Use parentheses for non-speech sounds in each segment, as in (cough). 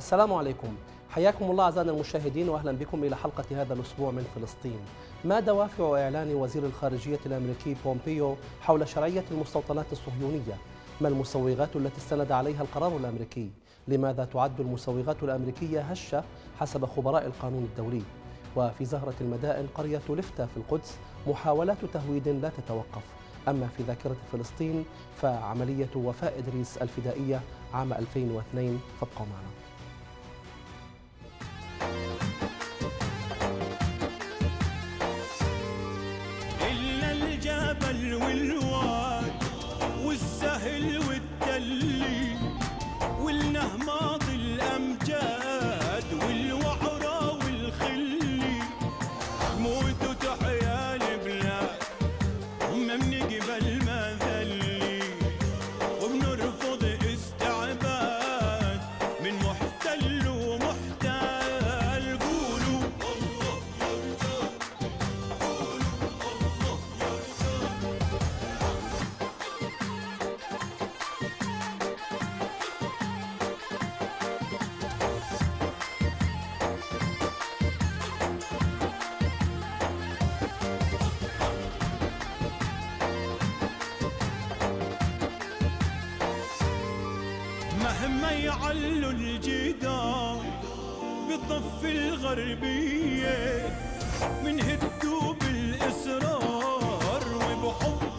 السلام عليكم حياكم الله أعزائنا المشاهدين وأهلا بكم إلى حلقة هذا الأسبوع من فلسطين ما دوافع إعلان وزير الخارجية الأمريكي بومبيو حول شرعية المستوطنات الصهيونية ما المسوغات التي استند عليها القرار الأمريكي لماذا تعد المسوغات الأمريكية هشة حسب خبراء القانون الدولي وفي زهرة المدائن قرية لفتة في القدس محاولات تهويد لا تتوقف أما في ذاكرة فلسطين فعملية وفاء إدريس الفدائية عام 2002 فابقوا معنا will lose. يعلوا الجدار بالضفة الغربية من هدوب بالاسرار وبحب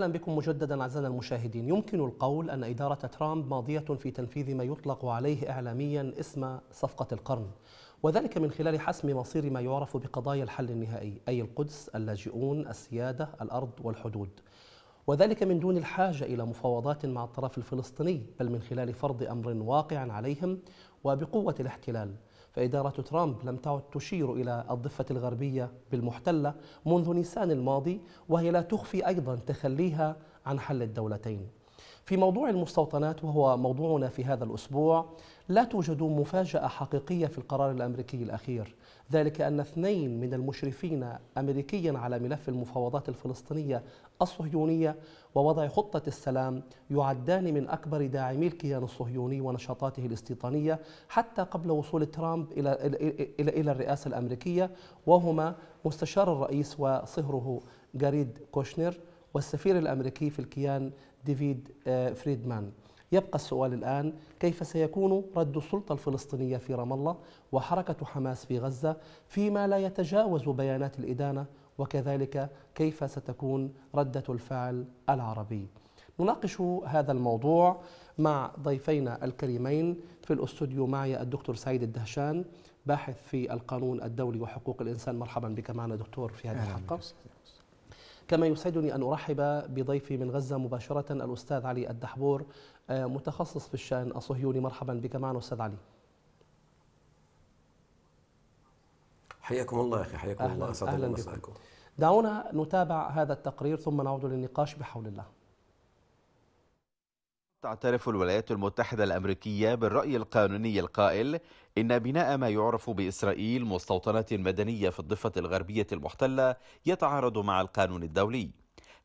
أهلا بكم مجددا أعزائنا المشاهدين يمكن القول أن إدارة ترامب ماضية في تنفيذ ما يطلق عليه إعلاميا اسم صفقة القرن وذلك من خلال حسم مصير ما يعرف بقضايا الحل النهائي أي القدس اللاجئون السيادة الأرض والحدود وذلك من دون الحاجة إلى مفاوضات مع الطرف الفلسطيني بل من خلال فرض أمر واقع عليهم وبقوة الاحتلال فإدارة ترامب لم تعد تشير إلى الضفة الغربية بالمحتلة منذ نيسان الماضي وهي لا تخفي أيضا تخليها عن حل الدولتين في موضوع المستوطنات وهو موضوعنا في هذا الأسبوع لا توجد مفاجأة حقيقية في القرار الأمريكي الأخير ذلك أن اثنين من المشرفين أمريكيا على ملف المفاوضات الفلسطينية الصهيونية ووضع خطة السلام يعدان من أكبر داعمي الكيان الصهيوني ونشاطاته الاستيطانية حتى قبل وصول ترامب إلى, الرئاسة الأمريكية وهما مستشار الرئيس وصهره جاريد كوشنر والسفير الأمريكي في الكيان ديفيد آه، فريدمان يبقى السؤال الآن كيف سيكون رد السلطة الفلسطينية في رام الله وحركة حماس في غزة فيما لا يتجاوز بيانات الإدانة وكذلك كيف ستكون ردة الفعل العربي نناقش هذا الموضوع مع ضيفينا الكريمين في الاستوديو معي الدكتور سعيد الدهشان باحث في القانون الدولي وحقوق الإنسان مرحبا بك معنا دكتور في هذه الحلقة كما يسعدني أن أرحب بضيفي من غزة مباشرة الأستاذ علي الدحبور آه، متخصص في الشأن الصهيوني مرحبا بك معنا أستاذ علي حياكم الله أخي حياكم أهلا الله أسعد الله مساءكم دعونا نتابع هذا التقرير ثم نعود للنقاش بحول الله تعترف الولايات المتحدة الأمريكية بالرأي القانوني القائل إن بناء ما يعرف بإسرائيل مستوطنة مدنية في الضفة الغربية المحتلة يتعارض مع القانون الدولي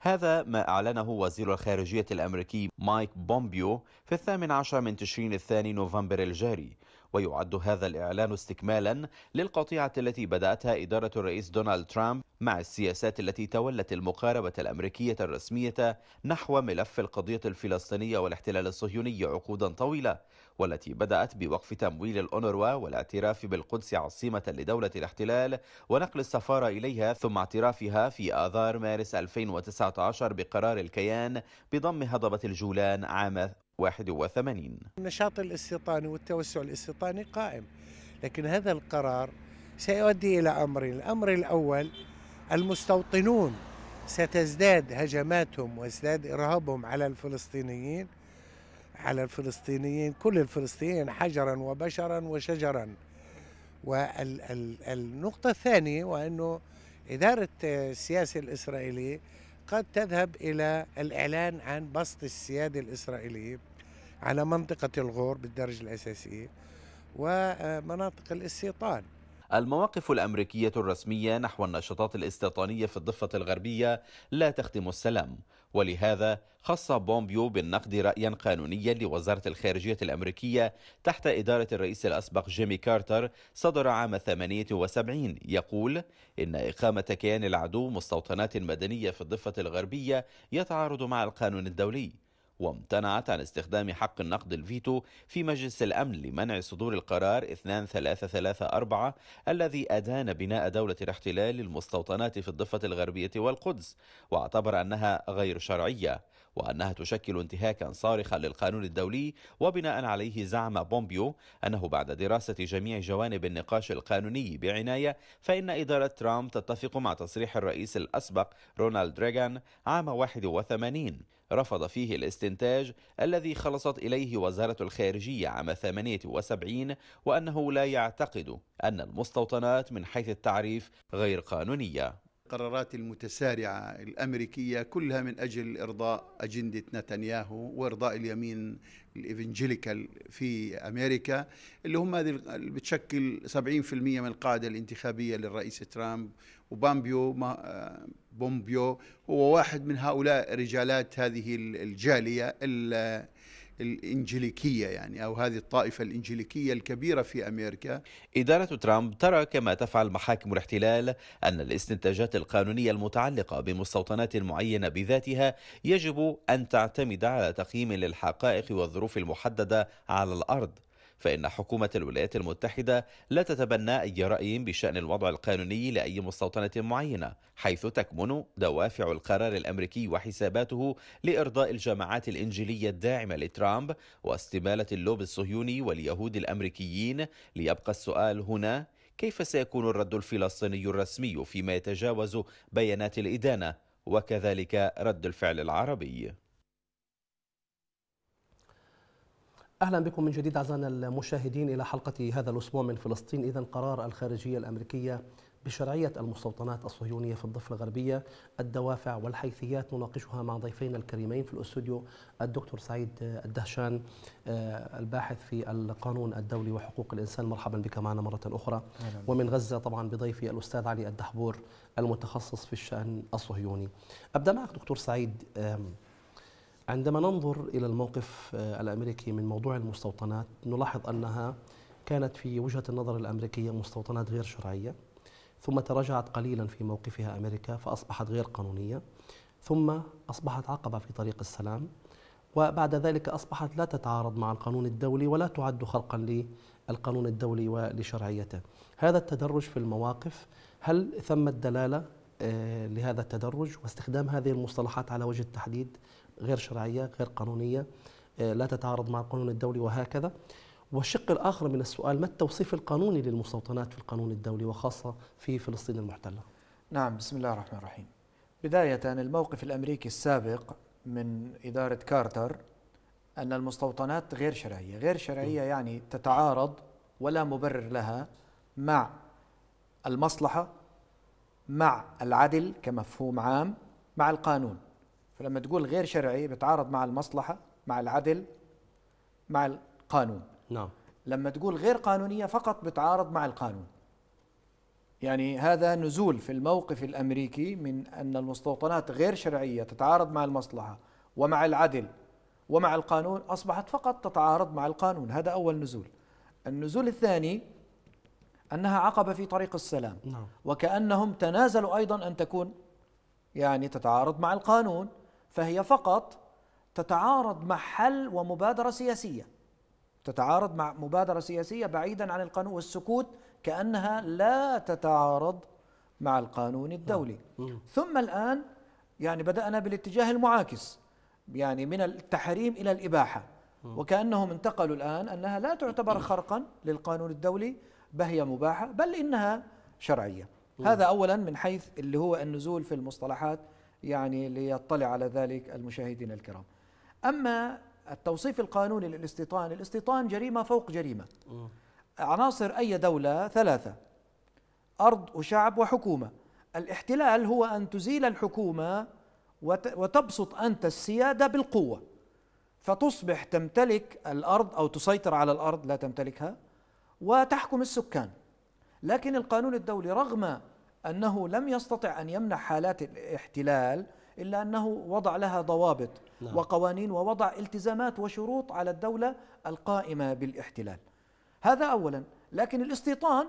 هذا ما أعلنه وزير الخارجية الأمريكي مايك بومبيو في الثامن عشر من تشرين الثاني نوفمبر الجاري ويعد هذا الإعلان استكمالا للقطيعة التي بدأتها إدارة الرئيس دونالد ترامب مع السياسات التي تولت المقاربة الأمريكية الرسمية نحو ملف القضية الفلسطينية والاحتلال الصهيوني عقودا طويلة والتي بدأت بوقف تمويل الأونروا والاعتراف بالقدس عاصمة لدولة الاحتلال ونقل السفارة إليها ثم اعترافها في آذار مارس 2019 بقرار الكيان بضم هضبة الجولان عام 81 النشاط الاستيطاني والتوسع الاستيطاني قائم لكن هذا القرار سيؤدي إلى أمرين الأمر الأول المستوطنون ستزداد هجماتهم وازداد إرهابهم على الفلسطينيين على الفلسطينيين كل الفلسطينيين حجرا وبشرا وشجرا والنقطة الثانية وأنه إدارة السياسة الإسرائيلية قد تذهب إلى الإعلان عن بسط السيادة الإسرائيلية على منطقة الغور بالدرجة الأساسية ومناطق الاستيطان المواقف الأمريكية الرسمية نحو النشاطات الاستيطانية في الضفة الغربية لا تخدم السلام ولهذا خص بومبيو بالنقد رأيا قانونيا لوزارة الخارجية الأمريكية تحت إدارة الرئيس الأسبق جيمي كارتر صدر عام 78 يقول إن إقامة كيان العدو مستوطنات مدنية في الضفة الغربية يتعارض مع القانون الدولي وامتنعت عن استخدام حق النقد الفيتو في مجلس الأمن لمنع صدور القرار 2334 الذي أدان بناء دولة الاحتلال للمستوطنات في الضفة الغربية والقدس واعتبر أنها غير شرعية وأنها تشكل انتهاكا صارخا للقانون الدولي وبناء عليه زعم بومبيو أنه بعد دراسة جميع جوانب النقاش القانوني بعناية فإن إدارة ترامب تتفق مع تصريح الرئيس الأسبق رونالد ريغان عام 81 رفض فيه الاستنتاج الذي خلصت إليه وزارة الخارجية عام 78 وأنه لا يعتقد أن المستوطنات من حيث التعريف غير قانونية القرارات المتسارعة الأمريكية كلها من أجل إرضاء أجندة نتنياهو وإرضاء اليمين الإيفنجيليكال في أمريكا اللي هم هذه بتشكل 70% من القاعدة الانتخابية للرئيس ترامب وبامبيو ما بومبيو هو واحد من هؤلاء رجالات هذه الجالية الإنجليكية يعني أو هذه الطائفة الإنجليكية الكبيرة في أمريكا إدارة ترامب ترى كما تفعل محاكم الاحتلال أن الاستنتاجات القانونية المتعلقة بمستوطنات معينة بذاتها يجب أن تعتمد على تقييم للحقائق والظروف المحددة على الأرض فإن حكومة الولايات المتحدة لا تتبنى أي رأي بشأن الوضع القانوني لأي مستوطنة معينة حيث تكمن دوافع القرار الأمريكي وحساباته لإرضاء الجماعات الإنجيلية الداعمة لترامب واستمالة اللوب الصهيوني واليهود الأمريكيين ليبقى السؤال هنا كيف سيكون الرد الفلسطيني الرسمي فيما يتجاوز بيانات الإدانة وكذلك رد الفعل العربي اهلا بكم من جديد اعزائنا المشاهدين الى حلقه هذا الاسبوع من فلسطين اذا قرار الخارجيه الامريكيه بشرعيه المستوطنات الصهيونيه في الضفه الغربيه الدوافع والحيثيات نناقشها مع ضيفينا الكريمين في الاستوديو الدكتور سعيد الدهشان آه، الباحث في القانون الدولي وحقوق الانسان مرحبا بك معنا مره اخرى ومن غزه طبعا بضيفي الاستاذ علي الدحبور المتخصص في الشان الصهيوني ابدا معك دكتور سعيد عندما ننظر إلى الموقف آه، الأمريكي من موضوع المستوطنات نلاحظ أنها كانت في وجهة النظر الأمريكية مستوطنات غير شرعية ثم تراجعت قليلا في موقفها أمريكا فأصبحت غير قانونية ثم أصبحت عقبة في طريق السلام وبعد ذلك أصبحت لا تتعارض مع القانون الدولي ولا تعد خرقا للقانون الدولي ولشرعيته هذا التدرج في المواقف هل ثمة دلالة آه، لهذا التدرج واستخدام هذه المصطلحات على وجه التحديد غير شرعيه غير قانونيه آه، لا تتعارض مع القانون الدولي وهكذا والشق الاخر من السؤال ما التوصيف القانوني للمستوطنات في القانون الدولي وخاصه في فلسطين المحتله نعم بسم الله الرحمن الرحيم بدايه الموقف الامريكي السابق من اداره كارتر ان المستوطنات غير شرعيه غير شرعيه يعني تتعارض ولا مبرر لها مع المصلحه مع العدل كمفهوم عام مع القانون فلما تقول غير شرعي بتعارض مع المصلحة مع العدل مع القانون نعم لما تقول غير قانونية فقط بتعارض مع القانون يعني هذا نزول في الموقف الأمريكي من أن المستوطنات غير شرعية تتعارض مع المصلحة ومع العدل ومع القانون أصبحت فقط تتعارض مع القانون هذا أول نزول النزول الثاني أنها عقبة في طريق السلام نعم. وكأنهم تنازلوا أيضا أن تكون يعني تتعارض مع القانون فهي فقط تتعارض مع حل ومبادرة سياسية تتعارض مع مبادرة سياسية بعيدا عن القانون والسكوت كأنها لا تتعارض مع القانون الدولي آه. ثم الآن يعني بدأنا بالاتجاه المعاكس يعني من التحريم إلى الإباحة وكأنهم انتقلوا الآن أنها لا تعتبر خرقا للقانون الدولي بهي مباحة بل إنها شرعية هذا أولا من حيث اللي هو النزول في المصطلحات يعني ليطلع على ذلك المشاهدين الكرام أما التوصيف القانوني للاستيطان الاستيطان جريمة فوق جريمة عناصر أي دولة ثلاثة أرض وشعب وحكومة الاحتلال هو أن تزيل الحكومة وتبسط أنت السيادة بالقوة فتصبح تمتلك الأرض أو تسيطر على الأرض لا تمتلكها وتحكم السكان لكن القانون الدولي رغم أنه لم يستطع أن يمنع حالات الاحتلال إلا أنه وضع لها ضوابط نعم. وقوانين ووضع التزامات وشروط على الدولة القائمة بالاحتلال هذا أولا لكن الاستيطان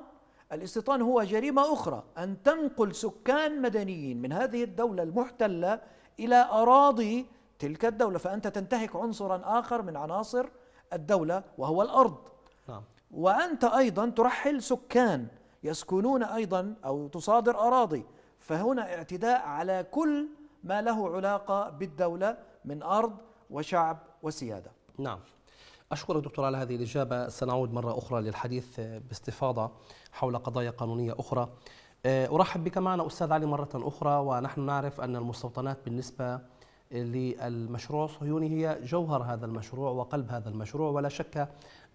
الاستيطان هو جريمة أخرى أن تنقل سكان مدنيين من هذه الدولة المحتلة إلى أراضي تلك الدولة فأنت تنتهك عنصرا آخر من عناصر الدولة وهو الأرض نعم. وأنت أيضا ترحل سكان يسكنون ايضا او تصادر اراضي فهنا اعتداء على كل ما له علاقه بالدوله من ارض وشعب وسياده. نعم. أشكرك دكتور على هذه الإجابة سنعود مرة أخرى للحديث باستفاضة حول قضايا قانونية أخرى آه، أرحب بك معنا أستاذ علي مرة أخرى ونحن نعرف أن المستوطنات بالنسبة للمشروع الصهيوني هي جوهر هذا المشروع وقلب هذا المشروع ولا شك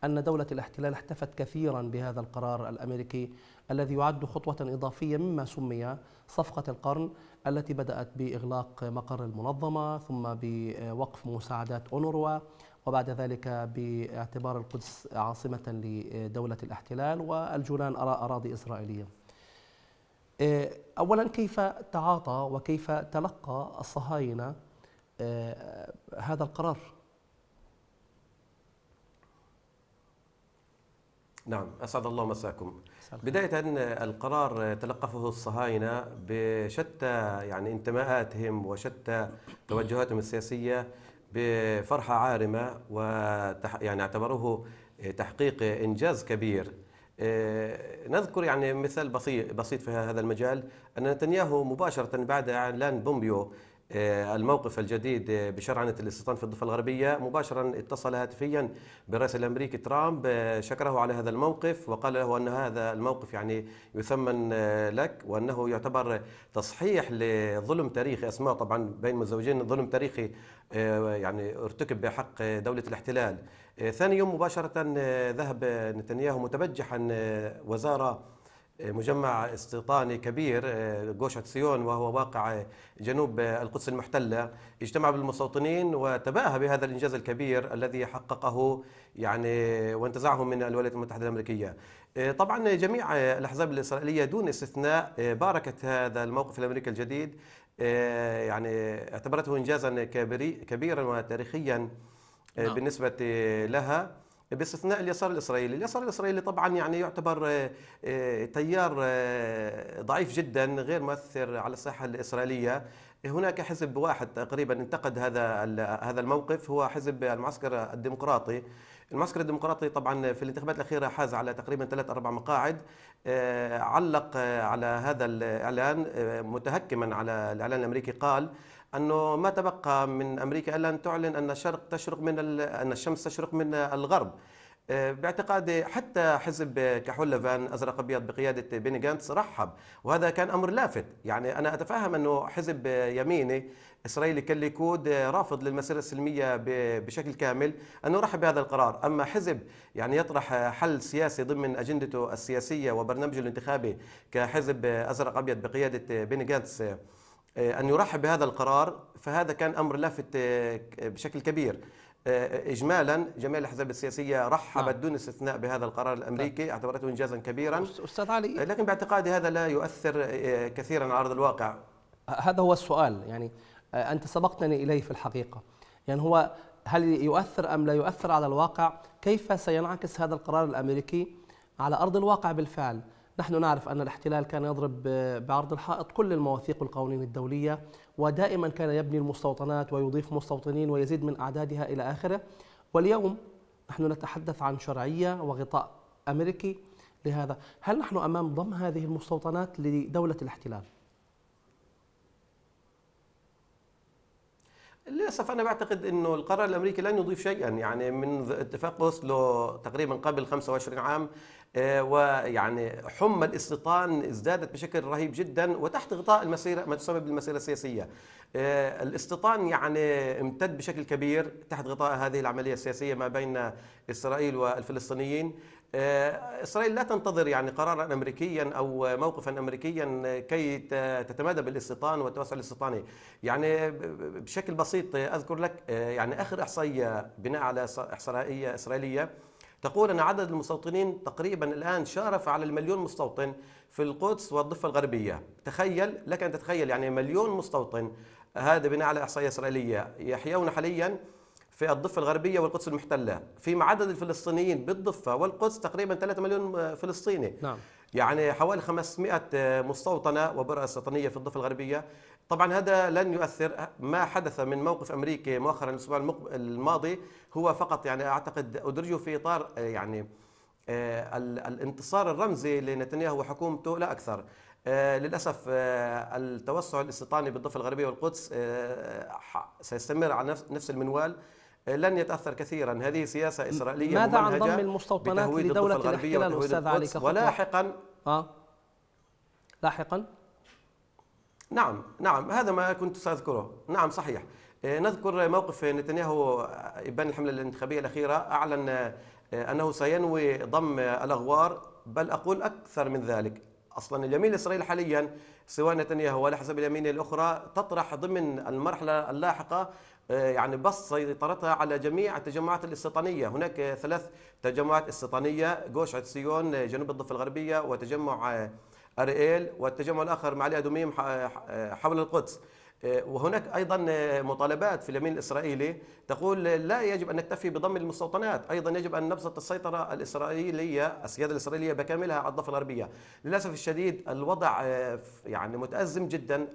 أن دولة الاحتلال احتفت كثيرا بهذا القرار الأمريكي الذي يعد خطوة إضافية مما سمي صفقة القرن التي بدأت بإغلاق مقر المنظمة ثم بوقف مساعدات أونروا وبعد ذلك باعتبار القدس عاصمة لدولة الاحتلال والجولان أراضي إسرائيلية أولا كيف تعاطى وكيف تلقى الصهاينة آه، هذا القرار نعم أسعد الله مساكم بداية القرار تلقفه الصهاينة بشتى يعني انتماءاتهم وشتى توجهاتهم السياسية بفرحة عارمة وتح يعني اعتبروه تحقيق إنجاز كبير آه، نذكر يعني مثال بسيط في هذا المجال أن نتنياهو مباشرة بعد إعلان بومبيو آه، الموقف الجديد آه، بشرعنة الاستيطان في الضفة الغربية مباشرا اتصل هاتفيا بالرئيس الأمريكي ترامب آه، شكره على هذا الموقف وقال له أن هذا الموقف يعني يثمن لك وأنه يعتبر تصحيح لظلم تاريخي أسماء طبعا بين الزوجين ظلم تاريخي يعني ارتكب بحق دولة الاحتلال ثاني يوم مباشرة ذهب نتنياهو متبجحا وزارة مجمع استيطاني كبير آه، جوشة سيون وهو واقع جنوب القدس المحتلة اجتمع بالمستوطنين وتباهى بهذا الإنجاز الكبير الذي حققه يعني وانتزعه من الولايات المتحدة الأمريكية آه، طبعا جميع الأحزاب الإسرائيلية دون استثناء آه، باركت هذا الموقف الأمريكي الجديد يعني اعتبرته إنجازا كبيرا وتاريخيا نعم. بالنسبة لها باستثناء اليسار الاسرائيلي، اليسار الاسرائيلي طبعا يعني يعتبر آه، آه، تيار آه، ضعيف جدا غير مؤثر على الساحه الاسرائيليه، هناك حزب واحد تقريبا انتقد هذا هذا الموقف هو حزب المعسكر الديمقراطي المعسكر الديمقراطي طبعا في الانتخابات الاخيره حاز على تقريبا ثلاث اربع مقاعد علق على هذا الاعلان متهكما على الاعلان الامريكي قال انه ما تبقى من امريكا الا ان تعلن ان الشرق تشرق من ان الشمس تشرق من الغرب آه، باعتقادي حتى حزب كحول لفان ازرق ابيض بقياده بيني جانتس رحب وهذا كان امر لافت يعني انا اتفهم انه حزب يميني اسرائيلي كالليكود رافض للمسيره السلميه بشكل كامل انه رحب بهذا القرار، اما حزب يعني يطرح حل سياسي ضمن اجندته السياسيه وبرنامجه الانتخابي كحزب ازرق ابيض بقياده بيني جانتس آه، أن يرحب بهذا القرار فهذا كان أمر لافت آه، بشكل كبير آه، اجمالا جميع الاحزاب السياسيه رحبت نعم. دون استثناء بهذا القرار الامريكي طيب. اعتبرته انجازا كبيرا استاذ علي لكن باعتقادي هذا لا يؤثر كثيرا على ارض الواقع هذا هو السؤال يعني انت سبقتني اليه في الحقيقه يعني هو هل يؤثر ام لا يؤثر على الواقع كيف سينعكس هذا القرار الامريكي على ارض الواقع بالفعل نحن نعرف أن الاحتلال كان يضرب بعرض الحائط كل المواثيق والقوانين الدولية ودائما كان يبني المستوطنات ويضيف مستوطنين ويزيد من أعدادها إلى آخره واليوم نحن نتحدث عن شرعية وغطاء أمريكي لهذا هل نحن أمام ضم هذه المستوطنات لدولة الاحتلال؟ للاسف انا بعتقد انه القرار الامريكي لن يضيف شيئا يعني من اتفاق اوسلو تقريبا قبل 25 عام آه، ويعني حمى الاستيطان ازدادت بشكل رهيب جدا وتحت غطاء المسيره ما تسمى بالمسيره السياسيه. آه، الاستيطان يعني امتد بشكل كبير تحت غطاء هذه العمليه السياسيه ما بين اسرائيل والفلسطينيين. آه، اسرائيل لا تنتظر يعني قرارا امريكيا او موقفا امريكيا كي تتمادى بالاستيطان والتوسع الاستيطاني يعني بشكل بسيط اذكر لك يعني اخر احصائيه بناء على احصائيه اسرائيليه تقول أن عدد المستوطنين تقريبا الآن شارف على المليون مستوطن في القدس والضفة الغربية تخيل لك أن تتخيل يعني مليون مستوطن هذا بناء على إحصائية إسرائيلية يحيون حاليا في الضفة الغربية والقدس المحتلة فيما عدد الفلسطينيين بالضفة والقدس تقريبا 3 مليون فلسطيني نعم. يعني حوالي 500 مستوطنة وبرأة استيطانية في الضفة الغربية طبعا هذا لن يؤثر ما حدث من موقف امريكي مؤخرا الاسبوع الماضي هو فقط يعني اعتقد ادرجه في اطار آه، يعني آه، الانتصار الرمزي لنتنياهو وحكومته لا اكثر آه، للاسف التوسع الاستيطاني بالضفه الغربيه والقدس سيستمر على نفس المنوال لن يتاثر كثيرا هذه سياسه اسرائيليه ماذا عن ضم المستوطنات لدوله الاحتلال استاذ علي ولاحقا آه. لاحقا نعم نعم هذا ما كنت سأذكره نعم صحيح آه، نذكر موقف نتنياهو آه، إبان الحملة الانتخابية الأخيرة أعلن آه، أنه سينوي ضم الأغوار بل أقول أكثر من ذلك أصلا اليمين الإسرائيلي حاليا سواء نتنياهو ولا حسب اليمين الأخرى تطرح ضمن المرحلة اللاحقة يعني بس سيطرتها على جميع التجمعات الاستيطانية هناك ثلاث تجمعات استيطانية جوش عتسيون جنوب الضفة الغربية وتجمع أرئيل والتجمع الآخر مع الأدوميم حول القدس إيه، وهناك ايضا إيه، مطالبات في اليمين الاسرائيلي تقول لا يجب ان نكتفي بضم المستوطنات، ايضا يجب ان نبسط السيطره الاسرائيليه، السياده الاسرائيليه بكاملها على الضفه الغربيه. للاسف الشديد الوضع إيه، يعني متازم جدا،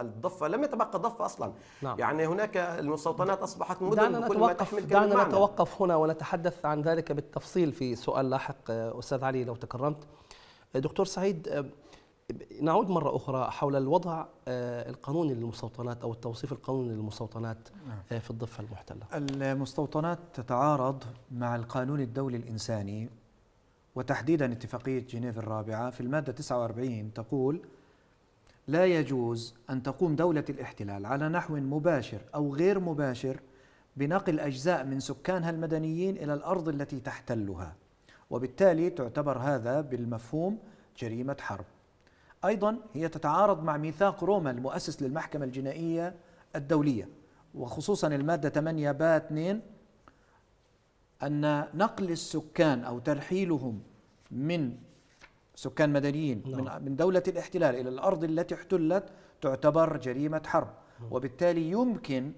الضفه لم يتبقى ضفه اصلا. نعم. يعني هناك المستوطنات اصبحت مدن دعنا بكل ما تحمل دعنا نتوقف هنا ونتحدث عن ذلك بالتفصيل في سؤال لاحق استاذ علي لو تكرمت. دكتور سعيد آه، نعود مرة أخرى حول الوضع آه، القانوني للمستوطنات أو التوصيف القانوني للمستوطنات آه، نعم. في الضفة المحتلة المستوطنات تتعارض مع القانون الدولي الإنساني وتحديدا اتفاقية جنيف الرابعة في المادة 49 تقول لا يجوز أن تقوم دولة الاحتلال على نحو مباشر أو غير مباشر بنقل أجزاء من سكانها المدنيين إلى الأرض التي تحتلها وبالتالي تعتبر هذا بالمفهوم جريمة حرب أيضا هي تتعارض مع ميثاق روما المؤسس للمحكمة الجنائية الدولية وخصوصا المادة 8 ب 2 أن نقل السكان أو ترحيلهم من سكان مدنيين نعم. من دولة الاحتلال إلى الأرض التي احتلت تعتبر جريمة حرب نعم. وبالتالي يمكن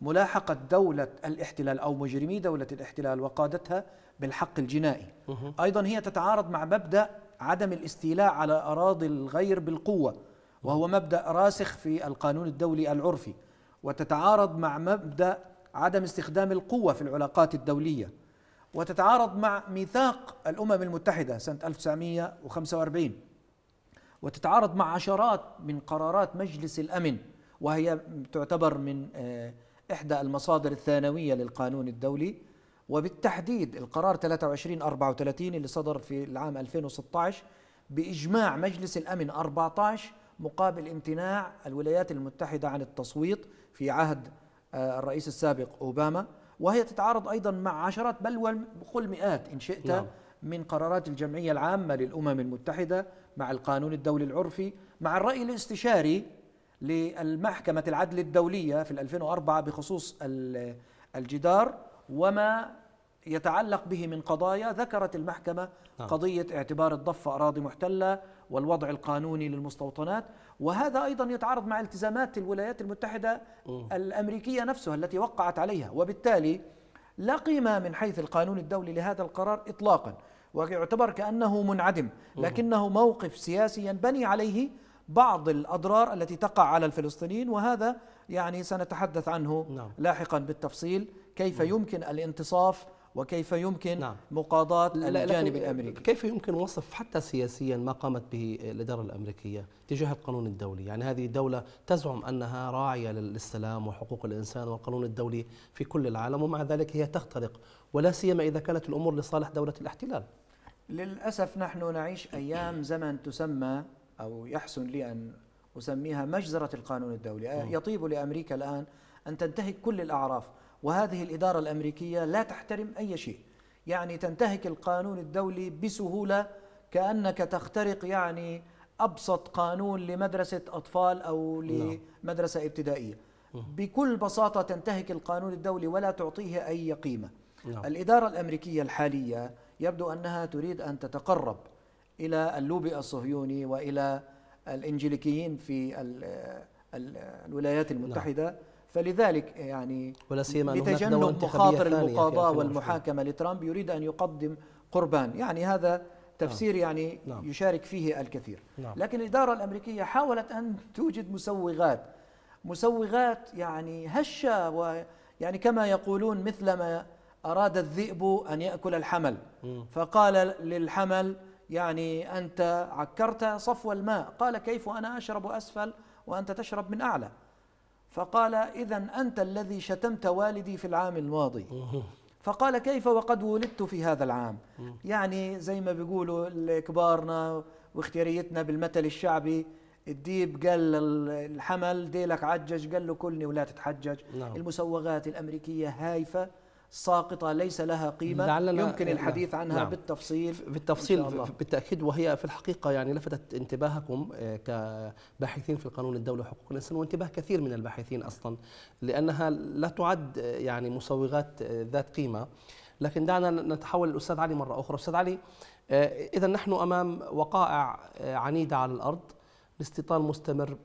ملاحقة دولة الاحتلال أو مجرمي دولة الاحتلال وقادتها بالحق الجنائي أيضا هي تتعارض مع مبدأ عدم الاستيلاء على أراضي الغير بالقوة وهو مبدأ راسخ في القانون الدولي العرفي وتتعارض مع مبدأ عدم استخدام القوة في العلاقات الدولية وتتعارض مع ميثاق الأمم المتحدة سنة 1945 وتتعارض مع عشرات من قرارات مجلس الأمن وهي تعتبر من آه، إحدى المصادر الثانوية للقانون الدولي وبالتحديد القرار 2334 اللي صدر في العام 2016 بإجماع مجلس الأمن 14 مقابل امتناع الولايات المتحدة عن التصويت في عهد آه، الرئيس السابق أوباما وهي تتعارض أيضا مع عشرات بل وقل مئات إن شئت نعم. من قرارات الجمعية العامة للأمم المتحدة مع القانون الدولي العرفي مع الرأي الاستشاري للمحكمة العدل الدولية في 2004 بخصوص الجدار وما يتعلق به من قضايا ذكرت المحكمة نعم. قضية اعتبار الضفة أراضي محتلة والوضع القانوني للمستوطنات وهذا أيضا يتعارض مع التزامات الولايات المتحدة الأمريكية نفسها التي وقعت عليها وبالتالي لا قيمة من حيث القانون الدولي لهذا القرار إطلاقا ويعتبر كأنه منعدم لكنه موقف سياسي ينبني عليه بعض الأضرار التي تقع على الفلسطينيين وهذا يعني سنتحدث عنه نعم. لاحقا بالتفصيل كيف نعم. يمكن الانتصاف وكيف يمكن نعم. مقاضاة الجانب الأمريكي كيف يمكن وصف حتى سياسيا ما قامت به الإدارة الأمريكية تجاه القانون الدولي يعني هذه دولة تزعم أنها راعية للسلام وحقوق الإنسان والقانون الدولي في كل العالم ومع ذلك هي تخترق ولا سيما إذا كانت الأمور لصالح دولة الاحتلال للأسف نحن نعيش أيام زمن تسمى أو يحسن لي أن أسميها مجزرة القانون الدولي نعم. يطيب لأمريكا الآن أن تنتهك كل الأعراف وهذه الإدارة الأمريكية لا تحترم أي شيء يعني تنتهك القانون الدولي بسهولة كأنك تخترق يعني أبسط قانون لمدرسة أطفال أو نعم. لمدرسة ابتدائية بكل بساطة تنتهك القانون الدولي ولا تعطيه أي قيمة نعم. الإدارة الأمريكية الحالية يبدو أنها تريد أن تتقرب إلى اللوبي الصهيوني وإلى الإنجليكيين في الولايات نعم. المتحدة فلذلك يعني ولا سيما لتجنب مخاطر المقاضاة والمحاكمة لترامب يريد أن يقدم قربان يعني هذا نعم. تفسير يعني نعم. يشارك فيه الكثير نعم. لكن الإدارة الأمريكية حاولت أن توجد مسوغات مسوغات يعني هشة ويعني كما يقولون مثلما أراد الذئب أن يأكل الحمل فقال للحمل يعني أنت عكرت صفو الماء قال كيف أنا أشرب أسفل وأنت تشرب من أعلى فقال إذا أنت الذي شتمت والدي في العام الماضي فقال كيف وقد ولدت في هذا العام يعني زي ما بيقولوا كبارنا واختياريتنا بالمثل الشعبي الديب قال الحمل ديلك عجج قال له كلني ولا تتحجج نعم. المسوغات الأمريكية هايفة ساقطة ليس لها قيمة يمكن الحديث عنها نعم بالتفصيل بالتفصيل بالتأكيد وهي في الحقيقة يعني لفتت انتباهكم آه، كباحثين في القانون الدولي وحقوق الإنسان وانتباه كثير من الباحثين أصلا لأنها لا تعد آه، يعني مسوغات آه، ذات قيمة لكن دعنا نتحول للأستاذ علي مرة أخرى أستاذ علي إذا نحن أمام وقائع عنيدة على الأرض باستيطان مستمر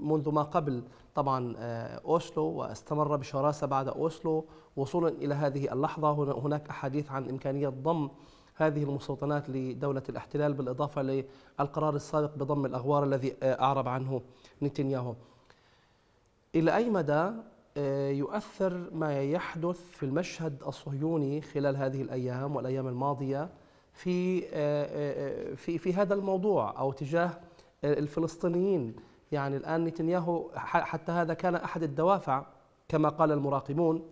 منذ ما قبل طبعا أوسلو واستمر بشراسة بعد أوسلو وصولا إلى هذه اللحظة هناك أحاديث عن إمكانية ضم هذه المستوطنات لدولة الاحتلال بالإضافة للقرار السابق بضم الأغوار الذي آه، أعرب عنه نتنياهو إلى أي مدى آه، يؤثر ما يحدث في المشهد الصهيوني خلال هذه الأيام والأيام الماضية في آه، في في هذا الموضوع أو تجاه الفلسطينيين يعني الآن نتنياهو حتى هذا كان أحد الدوافع كما قال المراقبون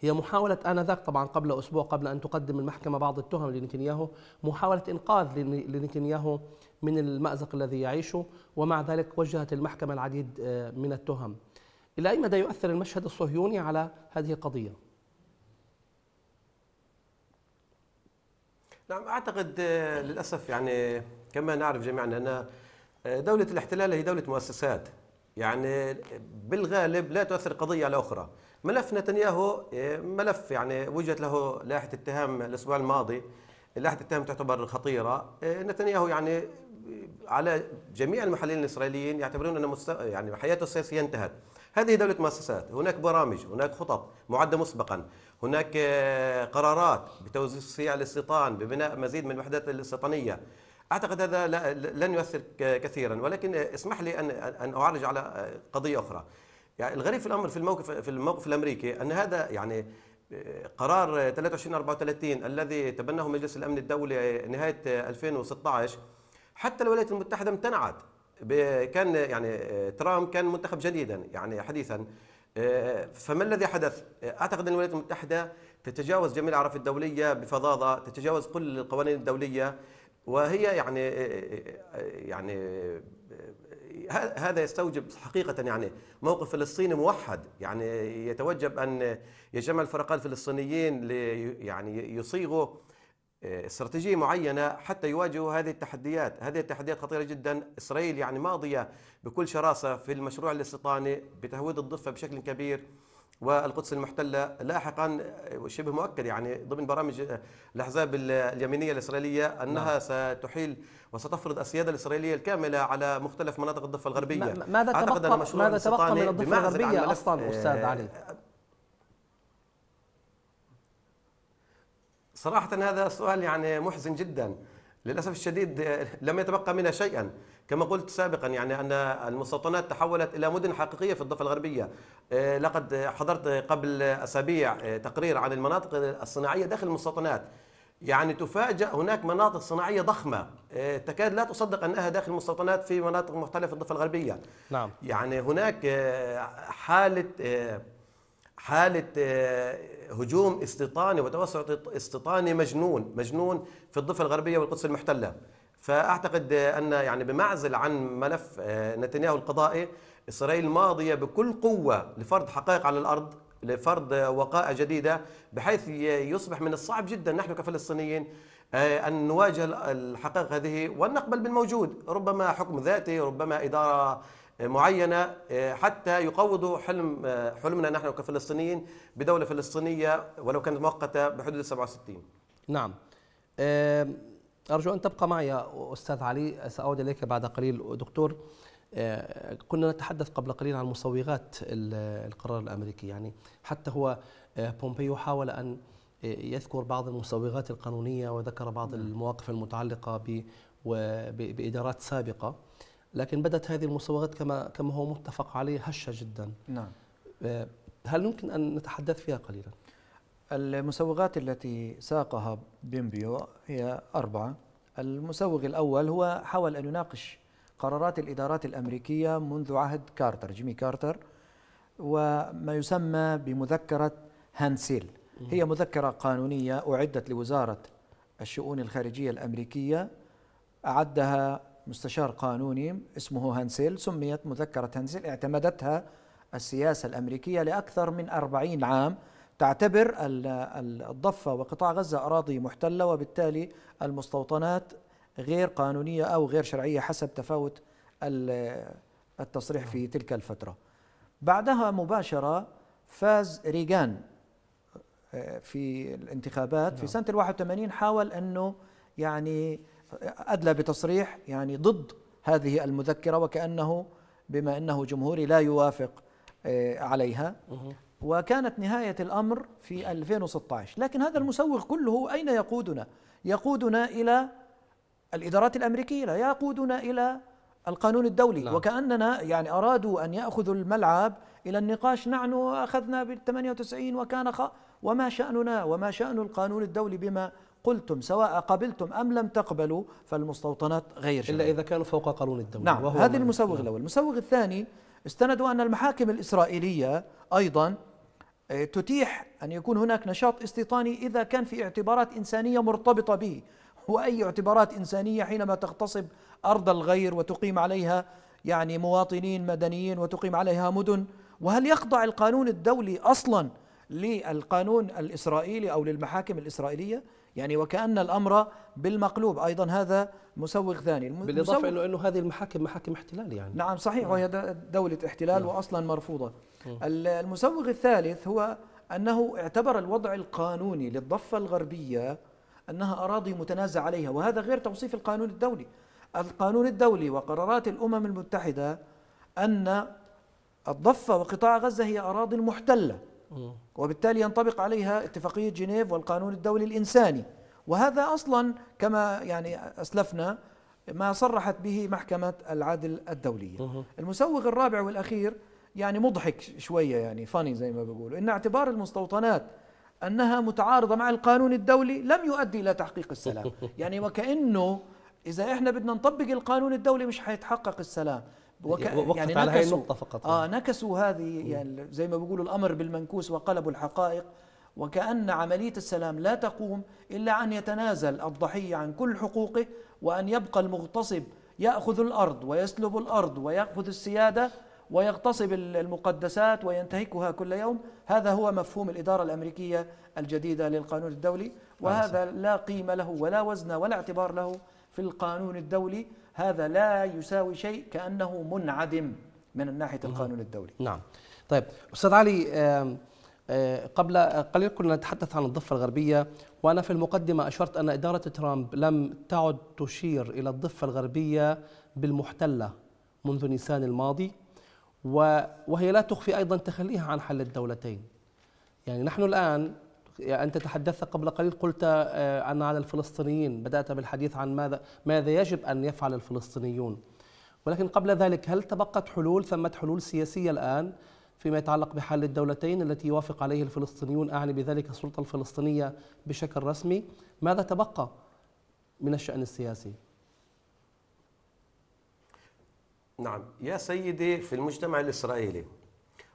هي محاولة آنذاك طبعا قبل أسبوع قبل أن تقدم المحكمة بعض التهم لنتنياهو محاولة إنقاذ لنتنياهو من المأزق الذي يعيشه ومع ذلك وجهت المحكمة العديد آه، من التهم إلى أي مدى يؤثر المشهد الصهيوني على هذه القضية؟ نعم أعتقد آه، للأسف يعني كما نعرف جميعا أن آه، دولة الاحتلال هي دولة مؤسسات يعني بالغالب لا تؤثر قضية على أخرى ملف نتنياهو إيه، ملف يعني وجهت له لائحه اتهام الاسبوع الماضي لائحه اتهام تعتبر خطيره إيه، نتنياهو يعني على جميع المحللين الاسرائيليين يعتبرون ان مست... يعني حياته السياسيه انتهت هذه دوله مؤسسات هناك برامج هناك خطط معده مسبقا هناك آه، قرارات بتوسيع الاستيطان ببناء مزيد من الوحدات الاستيطانيه اعتقد هذا لن يؤثر كثيرا ولكن اسمح لي ان ان اعرج على آه، قضيه اخرى يعني الغريب في الامر في الموقف في الموقف الامريكي ان هذا يعني آه، قرار 23 34 الذي تبناه مجلس الامن الدولي نهايه 2016 حتى الولايات المتحده امتنعت كان يعني آه، ترامب كان منتخب جديدا يعني حديثا آه، فما الذي حدث؟ اعتقد ان الولايات المتحده تتجاوز جميع الاعراف الدوليه بفظاظه، تتجاوز كل القوانين الدوليه وهي يعني يعني هذا يستوجب حقيقة يعني موقف فلسطيني موحد يعني يتوجب أن يجمع الفرقاء الفلسطينيين يعني يصيغوا آه، استراتيجية معينة حتى يواجهوا هذه التحديات هذه التحديات خطيرة جدا إسرائيل يعني ماضية بكل شراسة في المشروع الاستيطاني بتهويد الضفة بشكل كبير والقدس المحتلة لاحقا شبه مؤكد يعني ضمن برامج الأحزاب اليمينية الإسرائيلية أنها نعم. ستحيل وستفرض السيادة الإسرائيلية الكاملة على مختلف مناطق الضفة الغربية ماذا تبقى, ماذا تبقى من الضفة الغربية أصلا أستاذ آه، علي؟ صراحة هذا سؤال يعني محزن جدا للأسف الشديد آه، لم يتبقى منها شيئا كما قلت سابقا يعني ان المستوطنات تحولت الى مدن حقيقيه في الضفه الغربيه آه، لقد حضرت قبل اسابيع آه، تقرير عن المناطق الصناعيه داخل المستوطنات يعني تفاجأ هناك مناطق صناعية ضخمة آه، تكاد لا تصدق أنها داخل المستوطنات في مناطق مختلفة الضفة الغربية نعم. يعني هناك حالة حالة هجوم استيطاني وتوسع استيطاني مجنون مجنون في الضفة الغربية والقدس المحتلة فاعتقد ان يعني بمعزل عن ملف آه، نتنياهو القضائي اسرائيل ماضيه بكل قوه لفرض حقائق على الارض لفرض وقائع جديده بحيث يصبح من الصعب جدا نحن كفلسطينيين آه، أن نواجه الحقائق هذه ونقبل بالموجود ربما حكم ذاتي ربما إدارة آه، معينة حتى يقوضوا حلم حلمنا نحن كفلسطينيين بدولة فلسطينية ولو كانت مؤقتة بحدود 67 نعم أرجو أن تبقى معي أستاذ علي سأعود إليك بعد قليل دكتور آه، كنا نتحدث قبل قليل عن مسوغات القرار الأمريكي يعني حتى هو آه، بومبيو حاول أن آه، يذكر بعض المسوغات القانونية وذكر بعض نعم. المواقف المتعلقة بإدارات سابقة لكن بدت هذه المسوغات كما كما هو متفق عليه هشة جدا نعم هل يمكن أن نتحدث فيها قليلا؟ المسوغات التي ساقها بيمبيو هي أربعة المسوغ الأول هو حاول أن يناقش قرارات الإدارات الأمريكية منذ عهد كارتر جيمي كارتر وما يسمى بمذكرة هانسيل هي مذكرة قانونية أعدت لوزارة الشؤون الخارجية الأمريكية أعدها مستشار قانوني اسمه هانسيل سميت مذكرة هانسيل اعتمدتها السياسة الأمريكية لأكثر من أربعين عام تعتبر الضفة وقطاع غزة أراضي محتلة وبالتالي المستوطنات غير قانونية أو غير شرعية حسب تفاوت التصريح في تلك الفترة بعدها مباشرة فاز ريغان آه، في الانتخابات في نعم. سنة الواحد 81 حاول أنه يعني أدلى بتصريح يعني ضد هذه المذكرة وكأنه بما أنه جمهوري لا يوافق آه، عليها وكانت نهاية الأمر في 2016 لكن هذا المسوغ كله أين يقودنا؟ يقودنا إلى الإدارات الأمريكية لا يقودنا إلى القانون الدولي لا. نعم. وكأننا يعني أرادوا أن يأخذوا الملعب إلى النقاش نحن أخذنا بال 98 وكان خ... وما شأننا وما شأن القانون الدولي بما قلتم سواء قبلتم أم لم تقبلوا فالمستوطنات غير شرعية إلا إذا كانوا فوق قانون الدولي نعم هذا المسوغ نعم. الأول المسوغ الثاني استندوا أن المحاكم الإسرائيلية أيضا آه، تتيح أن يكون هناك نشاط استيطاني إذا كان في اعتبارات إنسانية مرتبطة به وأي اعتبارات إنسانية حينما تغتصب أرض الغير وتقيم عليها يعني مواطنين مدنيين وتقيم عليها مدن وهل يخضع القانون الدولي أصلا للقانون الإسرائيلي أو للمحاكم الإسرائيلية يعني وكأن الأمر بالمقلوب أيضا هذا مسوغ ثاني بالإضافة إنه هذه المحاكم محاكم احتلال يعني نعم صحيح وهي دولة احتلال نعم. وأصلا مرفوضة المسوغ الثالث هو أنه اعتبر الوضع القانوني للضفة الغربية أنها أراضي متنازع عليها وهذا غير توصيف القانون الدولي القانون الدولي وقرارات الأمم المتحدة أن الضفة وقطاع غزة هي أراضي محتلة وبالتالي ينطبق عليها اتفاقية جنيف والقانون الدولي الإنساني وهذا أصلا كما يعني أسلفنا ما صرحت به محكمة العدل الدولية المسوغ الرابع والأخير يعني مضحك شوية يعني فاني زي ما بيقولوا إن اعتبار المستوطنات أنها متعارضة مع القانون الدولي لم يؤدي إلى تحقيق السلام (laughs) يعني وكأنه إذا إحنا بدنا نطبق القانون الدولي مش حيتحقق السلام وك... يعني على هاي النقطة فقط آه نكسوا هذه يعني زي ما بيقولوا الأمر بالمنكوس وقلبوا الحقائق وكأن عملية السلام لا تقوم إلا أن يتنازل الضحية عن كل حقوقه وأن يبقى المغتصب يأخذ الأرض ويسلب الأرض ويأخذ السيادة ويغتصب المقدسات وينتهكها كل يوم هذا هو مفهوم الإدارة الأمريكية الجديدة للقانون الدولي وهذا لا قيمة له ولا وزن ولا اعتبار له في القانون الدولي هذا لا يساوي شيء كأنه منعدم من ناحية نعم. القانون الدولي نعم طيب أستاذ علي آه، قبل قليل كنا نتحدث عن الضفة الغربية وأنا في المقدمة أشرت أن إدارة ترامب لم تعد تشير إلى الضفة الغربية بالمحتلة منذ نيسان الماضي وهي لا تخفي أيضا تخليها عن حل الدولتين يعني نحن الآن يعني أنت تحدثت قبل قليل قلت آه، أن على الفلسطينيين بدأت بالحديث عن ماذا ماذا يجب أن يفعل الفلسطينيون ولكن قبل ذلك هل تبقت حلول ثمة حلول سياسية الآن فيما يتعلق بحل الدولتين التي يوافق عليه الفلسطينيون أعني بذلك السلطة الفلسطينية بشكل رسمي ماذا تبقى من الشأن السياسي؟ نعم يا سيدي في المجتمع الإسرائيلي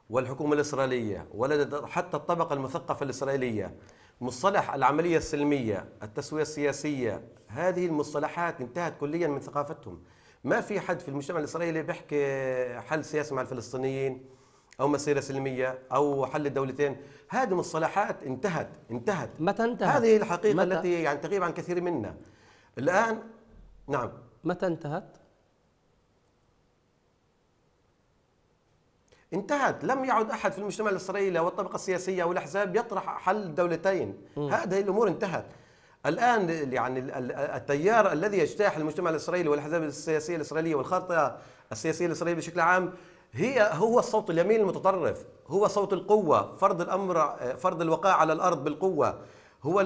والحكومة الإسرائيلية ولدى حتى الطبقة المثقفة الإسرائيلية مصطلح العملية السلمية التسوية السياسية هذه المصطلحات انتهت كليا من ثقافتهم ما في حد في المجتمع الإسرائيلي بيحكي حل سياسي مع الفلسطينيين أو مسيرة سلمية أو حل الدولتين هذه المصطلحات انتهت انتهت متى انتهت؟ هذه الحقيقة متى؟ التي يعني تغيب عن كثير منا الآن نعم متى انتهت؟ انتهت لم يعد احد في المجتمع الاسرائيلي او الطبقه السياسيه او الاحزاب يطرح حل دولتين هذه الامور انتهت الان يعني التيار الذي يجتاح المجتمع الاسرائيلي والاحزاب السياسيه الاسرائيليه والخارطه السياسيه الاسرائيليه بشكل عام هي هو صوت اليمين المتطرف هو صوت القوه فرض الامر فرض الوقاع على الارض بالقوه هو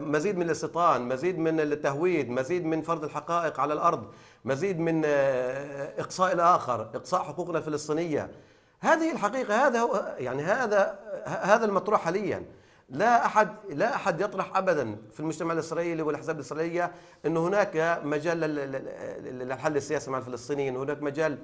مزيد من الاستيطان مزيد من التهويد مزيد من فرض الحقائق على الارض مزيد من آه، إقصاء الآخر إقصاء حقوقنا الفلسطينية هذه الحقيقة هذا هو يعني هذا هذا المطروح حاليا لا أحد لا أحد يطرح أبدا في المجتمع الإسرائيلي والأحزاب الإسرائيلية أن هناك مجال للحل السياسي مع الفلسطينيين هناك مجال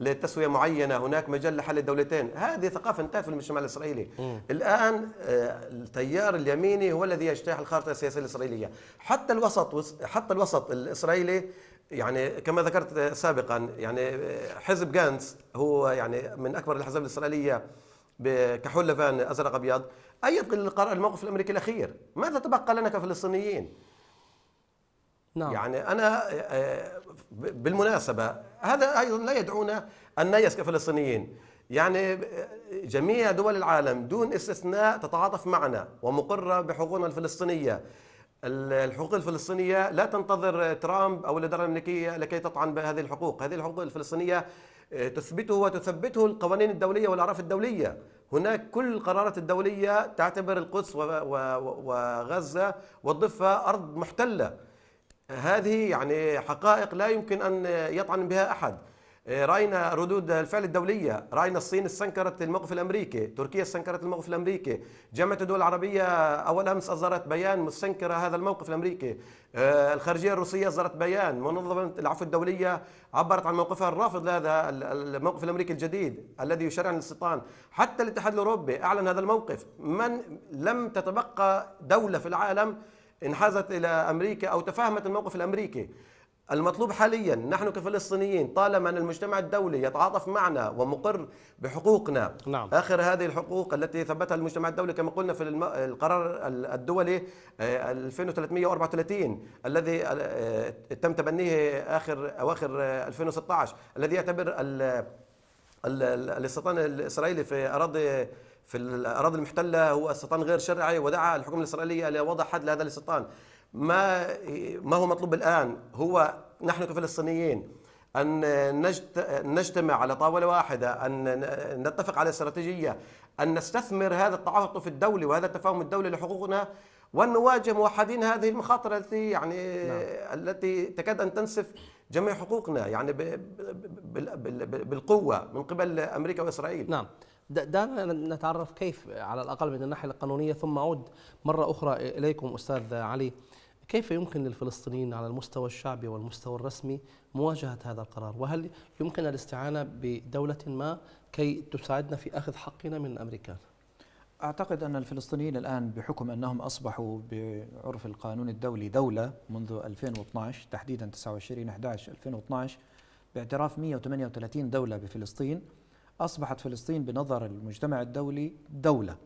لتسويه معينه هناك مجال لحل الدولتين هذه ثقافه انتهت في المجتمع الاسرائيلي م. الان آه، التيار اليميني هو الذي يجتاح الخارطه السياسيه الاسرائيليه حتى الوسط حتى الوسط الاسرائيلي يعني كما ذكرت سابقا يعني حزب جانس هو يعني من اكبر الاحزاب الاسرائيليه كحول لفان ازرق ابيض ايد القرار الموقف الامريكي الاخير ماذا تبقى لنا كفلسطينيين نعم. يعني انا آه، بالمناسبه هذا ايضا لا يدعونا ان نيأس كفلسطينيين يعني جميع دول العالم دون استثناء تتعاطف معنا ومقره بحقوقنا الفلسطينيه الحقوق الفلسطينية لا تنتظر ترامب أو الإدارة الأمريكية لكي تطعن بهذه الحقوق هذه الحقوق الفلسطينية آه، تثبته وتثبته القوانين الدولية والأعراف الدولية هناك كل القرارات الدولية تعتبر القدس وغزة والضفة أرض محتلة هذه يعني حقائق لا يمكن أن يطعن بها أحد آه، راينا ردود الفعل الدوليه راينا الصين استنكرت الموقف الامريكي تركيا استنكرت الموقف الامريكي جامعه الدول العربيه اول امس اصدرت بيان مستنكره هذا الموقف الامريكي آه، الخارجيه الروسيه اصدرت بيان منظمه العفو الدوليه عبرت عن موقفها الرافض لهذا الموقف الامريكي الجديد الذي يشرع عن الاستيطان حتى الاتحاد الاوروبي اعلن هذا الموقف من لم تتبقى دوله في العالم انحازت الى امريكا او تفهمت الموقف الامريكي المطلوب حاليا نحن كفلسطينيين طالما ان المجتمع الدولي يتعاطف معنا ومقر بحقوقنا نعم. اخر هذه الحقوق التي ثبتها المجتمع الدولي كما قلنا في القرار الدولي 2334 آه، الذي آه، تم تبنيه اخر اواخر 2016 آه، الذي يعتبر الاستيطان الاسرائيلي في اراضي في الاراضي المحتله هو استيطان غير شرعي ودعا الحكومه الاسرائيليه لوضع حد لهذا الاستيطان ما ما هو مطلوب الآن هو نحن كفلسطينيين أن نجتمع على طاولة واحدة أن نتفق على استراتيجية أن نستثمر هذا التعاطف الدولي وهذا التفاهم الدولي لحقوقنا وأن نواجه موحدين هذه المخاطر التي يعني نعم. التي تكاد أن تنسف جميع حقوقنا يعني بالقوة من قبل أمريكا وإسرائيل نعم دعنا نتعرف كيف على الأقل من الناحية القانونية ثم أعود مرة أخرى إليكم أستاذ علي كيف يمكن للفلسطينيين على المستوى الشعبي والمستوى الرسمي مواجهة هذا القرار وهل يمكن الاستعانة بدولة ما كي تساعدنا في أخذ حقنا من الأمريكان أعتقد أن الفلسطينيين الآن بحكم أنهم أصبحوا بعرف القانون الدولي دولة منذ 2012 تحديدا 29 11 2012 باعتراف 138 دولة بفلسطين أصبحت فلسطين بنظر المجتمع الدولي دولة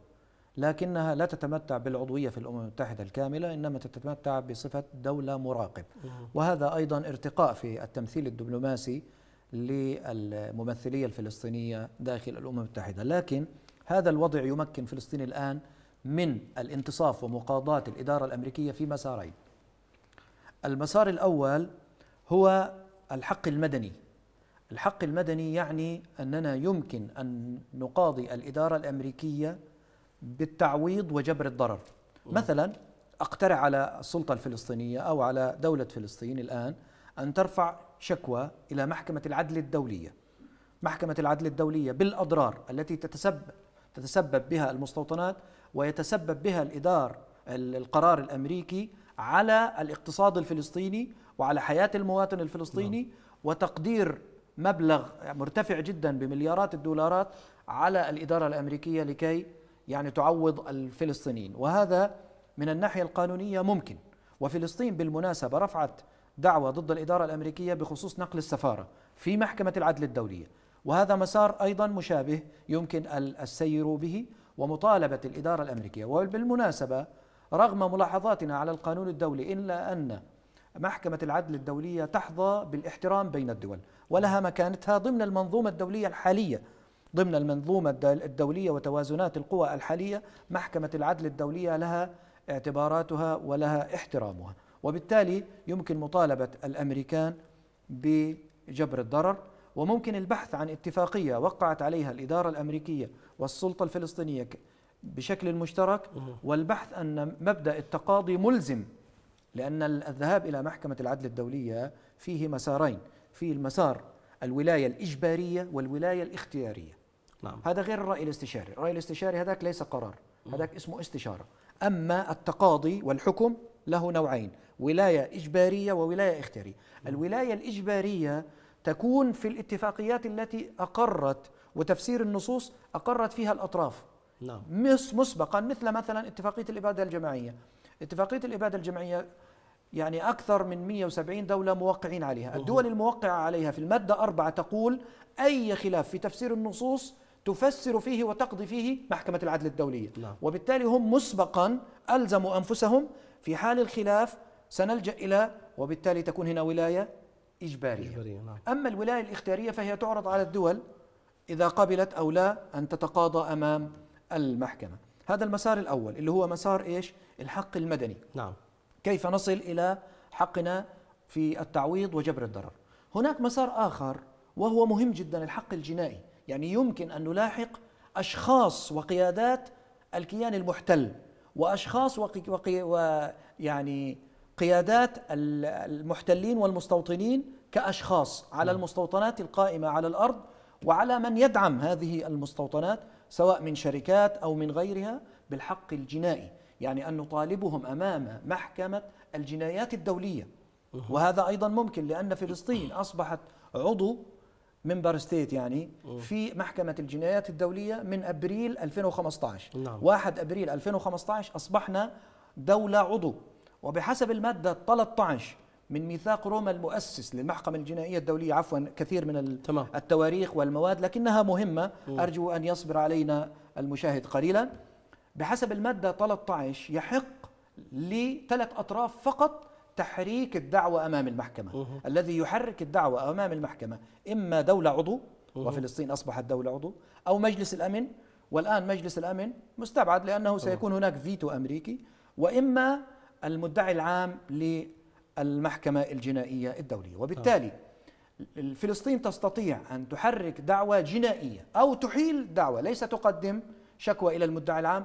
لكنها لا تتمتع بالعضوية في الأمم المتحدة الكاملة إنما تتمتع بصفة دولة مراقب وهذا أيضا ارتقاء في التمثيل الدبلوماسي للممثلية الفلسطينية داخل الأمم المتحدة لكن هذا الوضع يمكن فلسطين الآن من الانتصاف ومقاضاة الإدارة الأمريكية في مسارين المسار الأول هو الحق المدني الحق المدني يعني أننا يمكن أن نقاضي الإدارة الأمريكية بالتعويض وجبر الضرر مثلا اقترح على السلطه الفلسطينيه او على دوله فلسطين الان ان ترفع شكوى الى محكمه العدل الدوليه محكمه العدل الدوليه بالاضرار التي تتسبب تتسبب بها المستوطنات ويتسبب بها الادار القرار الامريكي على الاقتصاد الفلسطيني وعلى حياه المواطن الفلسطيني نعم. وتقدير مبلغ مرتفع جدا بمليارات الدولارات على الاداره الامريكيه لكي يعني تعوض الفلسطينيين وهذا من الناحية القانونية ممكن وفلسطين بالمناسبة رفعت دعوة ضد الإدارة الأمريكية بخصوص نقل السفارة في محكمة العدل الدولية وهذا مسار أيضا مشابه يمكن السير به ومطالبة الإدارة الأمريكية وبالمناسبة رغم ملاحظاتنا على القانون الدولي إلا أن محكمة العدل الدولية تحظى بالاحترام بين الدول ولها مكانتها ضمن المنظومة الدولية الحالية ضمن المنظومة الدولية وتوازنات القوى الحالية محكمة العدل الدولية لها اعتباراتها ولها احترامها وبالتالي يمكن مطالبة الأمريكان بجبر الضرر وممكن البحث عن اتفاقية وقعت عليها الإدارة الأمريكية والسلطة الفلسطينية بشكل مشترك والبحث أن مبدأ التقاضي ملزم لأن الذهاب إلى محكمة العدل الدولية فيه مسارين في المسار الولاية الإجبارية والولاية الاختيارية نعم. هذا غير الرأي الاستشاري الرأي الاستشاري هذاك ليس قرار هذاك اسمه استشارة أما التقاضي والحكم له نوعين ولاية إجبارية وولاية اختيارية الولاية الإجبارية تكون في الاتفاقيات التي أقرت وتفسير النصوص أقرت فيها الأطراف نعم. مسبقا مثل مثلا اتفاقية الإبادة الجماعية اتفاقية الإبادة الجماعية يعني أكثر من 170 دولة موقعين عليها الدول الموقعة عليها في المادة أربعة تقول أي خلاف في تفسير النصوص تفسر فيه وتقضي فيه محكمة العدل الدولية لا. نعم. وبالتالي هم مسبقا ألزموا أنفسهم في حال الخلاف سنلجأ إلى وبالتالي تكون هنا ولاية إجبارية, إجبارية نعم. أما الولاية الاختيارية فهي تعرض على الدول إذا قبلت أو لا أن تتقاضى أمام المحكمة هذا المسار الأول اللي هو مسار إيش الحق المدني نعم كيف نصل إلى حقنا في التعويض وجبر الضرر هناك مسار آخر وهو مهم جدا الحق الجنائي يعني يمكن أن نلاحق أشخاص وقيادات الكيان المحتل وأشخاص وقي ويعني قيادات المحتلين والمستوطنين كأشخاص على نعم. المستوطنات القائمة على الأرض وعلى من يدعم هذه المستوطنات سواء من شركات أو من غيرها بالحق الجنائي يعني أن نطالبهم أمام محكمة الجنايات الدولية وهذا أيضا ممكن لأن فلسطين أصبحت عضو من ستيت يعني أه. في محكمة الجنايات الدولية من أبريل 2015 نعم. 1 أبريل 2015 أصبحنا دولة عضو وبحسب المادة 13 من ميثاق روما المؤسس للمحكمة الجنائية الدولية عفوا كثير من التواريخ والمواد لكنها مهمة أه. أرجو أن يصبر علينا المشاهد قليلا بحسب المادة 13 يحق لثلاث أطراف فقط تحريك الدعوة أمام المحكمة أوه. الذي يحرك الدعوة أمام المحكمة إما دولة عضو أوه. وفلسطين أصبحت دولة عضو أو مجلس الأمن والآن مجلس الأمن مستبعد لأنه سيكون هناك فيتو أمريكي وإما المدعي العام للمحكمة الجنائية الدولية وبالتالي فلسطين تستطيع أن تحرك دعوة جنائية أو تحيل دعوة ليس تقدم شكوى إلى المدعي العام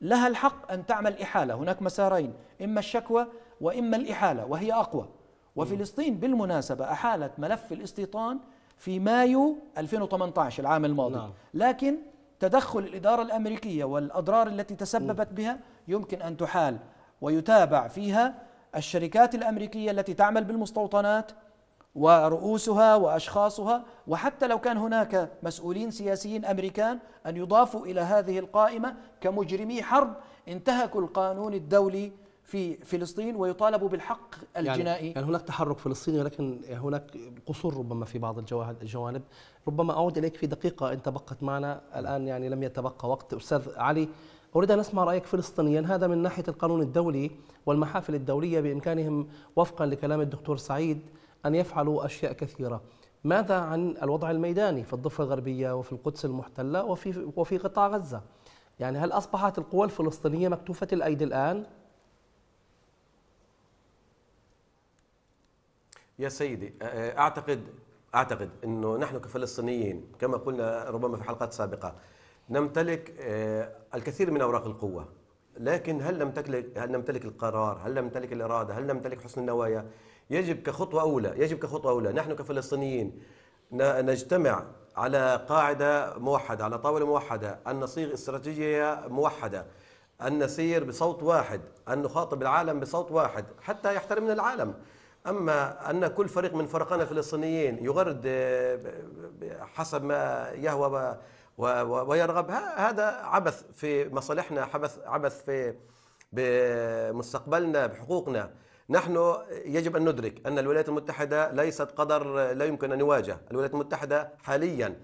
لها الحق أن تعمل إحالة هناك مسارين إما الشكوى وإما الإحالة وهي أقوى وفلسطين بالمناسبة أحالت ملف الاستيطان في مايو 2018 العام الماضي نعم. لكن تدخل الإدارة الأمريكية والأضرار التي تسببت بها يمكن أن تحال ويتابع فيها الشركات الأمريكية التي تعمل بالمستوطنات ورؤوسها واشخاصها وحتى لو كان هناك مسؤولين سياسيين امريكان ان يضافوا الى هذه القائمه كمجرمي حرب انتهكوا القانون الدولي في فلسطين ويطالبوا بالحق يعني الجنائي يعني, يعني هناك تحرك فلسطيني ولكن هناك قصور ربما في بعض الجوانب ربما أعود إليك في دقيقة أنت بقت معنا الآن يعني لم يتبقى وقت أستاذ علي أريد أن أسمع رأيك فلسطينيا هذا من ناحية القانون الدولي والمحافل الدولية بإمكانهم وفقا لكلام الدكتور سعيد أن يفعلوا أشياء كثيرة ماذا عن الوضع الميداني في الضفة الغربية وفي القدس المحتلة وفي, وفي قطاع غزة يعني هل أصبحت القوى الفلسطينية مكتوفة الأيدي الآن؟ يا سيدي أعتقد أعتقد أنه نحن كفلسطينيين كما قلنا ربما في حلقات سابقة نمتلك الكثير من أوراق القوة لكن هل نمتلك هل نمتلك القرار؟ هل نمتلك الإرادة؟ هل نمتلك حسن النوايا؟ يجب كخطوة أولى يجب كخطوة أولى نحن كفلسطينيين نجتمع على قاعدة موحدة على طاولة موحدة أن نصيغ استراتيجية موحدة أن نسير بصوت واحد أن نخاطب العالم بصوت واحد حتى يحترمنا العالم أما أن كل فريق من فرقنا الفلسطينيين يغرد حسب ما يهوى ويرغب هذا عبث في مصالحنا عبث في بمستقبلنا بحقوقنا نحن يجب أن ندرك أن الولايات المتحدة ليست قدر لا يمكن أن يواجه الولايات المتحدة حاليا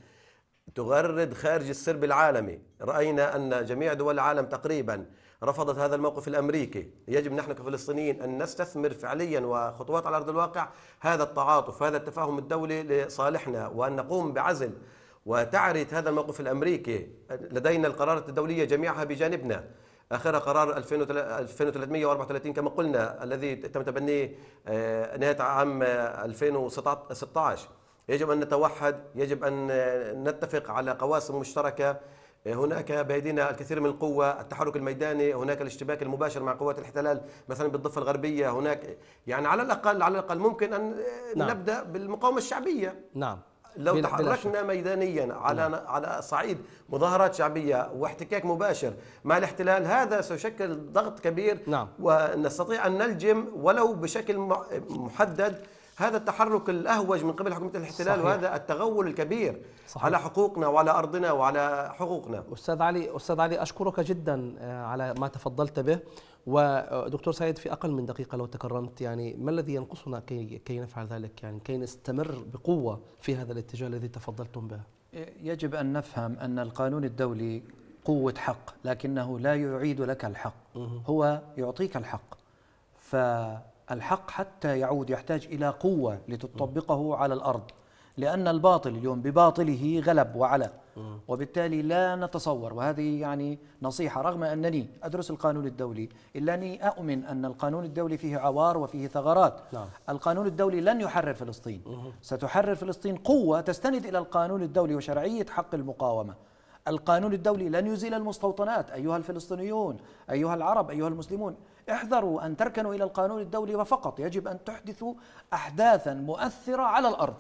تغرد خارج السرب العالمي رأينا أن جميع دول العالم تقريبا رفضت هذا الموقف الامريكي، يجب نحن كفلسطينيين ان نستثمر فعليا وخطوات على ارض الواقع هذا التعاطف، هذا التفاهم الدولي لصالحنا وان نقوم بعزل وتعرية هذا الموقف الامريكي، لدينا القرارات الدوليه جميعها بجانبنا، اخرها قرار 2334 كما قلنا الذي تم تبنيه آه، نهايه عام 2016 آه، يجب ان نتوحد يجب ان نتفق على قواسم مشتركه آه، هناك بأيدينا الكثير من القوة التحرك الميداني هناك الاشتباك المباشر مع قوات الاحتلال مثلا بالضفة الغربية هناك يعني على الأقل على الأقل ممكن أن نعم. نبدأ بالمقاومة الشعبية نعم لو تحركنا ميدانيا على نعم. على صعيد مظاهرات شعبيه واحتكاك مباشر مع الاحتلال هذا سيشكل ضغط كبير نعم. ونستطيع ان نلجم ولو بشكل محدد هذا التحرك الاهوج من قبل حكومه الاحتلال صحيح. وهذا التغول الكبير صحيح. على حقوقنا وعلى ارضنا وعلى حقوقنا استاذ علي استاذ علي اشكرك جدا آه، على ما تفضلت به ودكتور سعيد في اقل من دقيقه لو تكرمت يعني ما الذي ينقصنا كي, كي نفعل ذلك يعني كي نستمر بقوه في هذا الاتجاه الذي تفضلتم به يجب ان نفهم ان القانون الدولي قوه حق لكنه لا يعيد لك الحق هو يعطيك الحق فالحق حتى يعود يحتاج الى قوه لتطبقه على الارض لان الباطل اليوم بباطله غلب وعلى وبالتالي لا نتصور وهذه يعني نصيحة رغم أنني أدرس القانون الدولي إلا أني أؤمن أن القانون الدولي فيه عوار وفيه ثغرات نعم. القانون الدولي لن يحرر فلسطين ستحرر فلسطين قوة تستند إلى القانون الدولي وشرعية حق المقاومة القانون الدولي لن يزيل المستوطنات أيها الفلسطينيون أيها العرب أيها المسلمون احذروا أن تركنوا إلى القانون الدولي وفقط يجب أن تحدثوا أحداثا مؤثرة على الأرض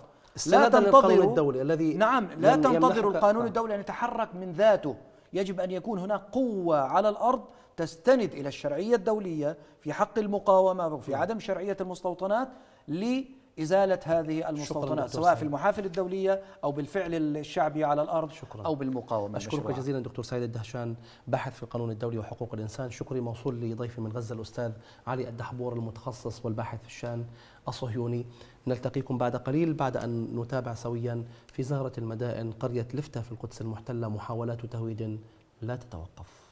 لا تنتظر الدولي الذي نعم لا تنتظر القانون آه. الدولي أن يتحرك من ذاته يجب أن يكون هناك قوة على الأرض تستند إلى الشرعية الدولية في حق المقاومة وفي عدم شرعية المستوطنات لي إزالة هذه المستوطنات سواء في المحافل الدولية أو بالفعل الشعبي على الأرض شكرا أو بالمقاومة أشكرك جزيلا دكتور سعيد الدهشان باحث في القانون الدولي وحقوق الإنسان شكري موصول لضيفي من غزة الأستاذ علي الدحبور المتخصص والباحث في الشأن الصهيوني نلتقيكم بعد قليل بعد أن نتابع سويا في زهرة المدائن قرية لفتة في القدس المحتلة محاولات تهويد لا تتوقف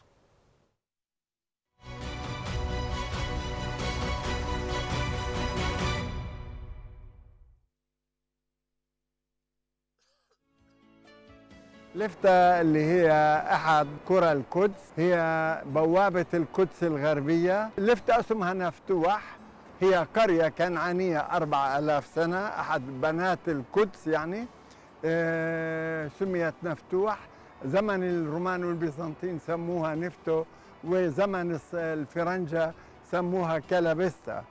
لفتة اللي هي أحد قرى القدس هي بوابة القدس الغربية لفتة اسمها نفتوح هي قرية كنعانية 4000 سنة أحد بنات القدس يعني آه، سميت نفتوح زمن الرومان والبيزنطيين سموها نفتو وزمن الفرنجة سموها كلابستا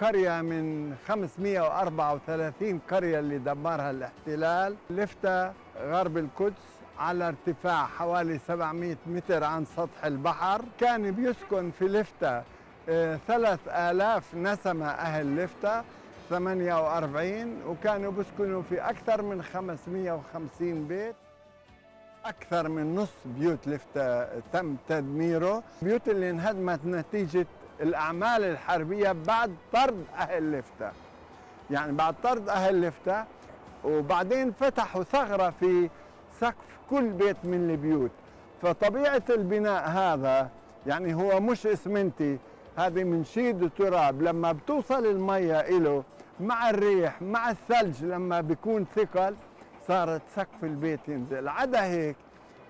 قرية من 534 قرية اللي دمرها الاحتلال لفتة غرب القدس على ارتفاع حوالي 700 متر عن سطح البحر كان بيسكن في لفتة 3000 آه، نسمة أهل لفتة 48 وكانوا بيسكنوا في أكثر من 550 بيت أكثر من نص بيوت لفتة تم تدميره بيوت اللي انهدمت نتيجة الأعمال الحربية بعد طرد أهل لفتة يعني بعد طرد أهل لفتة وبعدين فتحوا ثغرة في سقف كل بيت من البيوت فطبيعة البناء هذا يعني هو مش اسمنتي هذه منشيد تراب لما بتوصل المية إله مع الريح مع الثلج لما بيكون ثقل صارت سقف البيت ينزل عدا هيك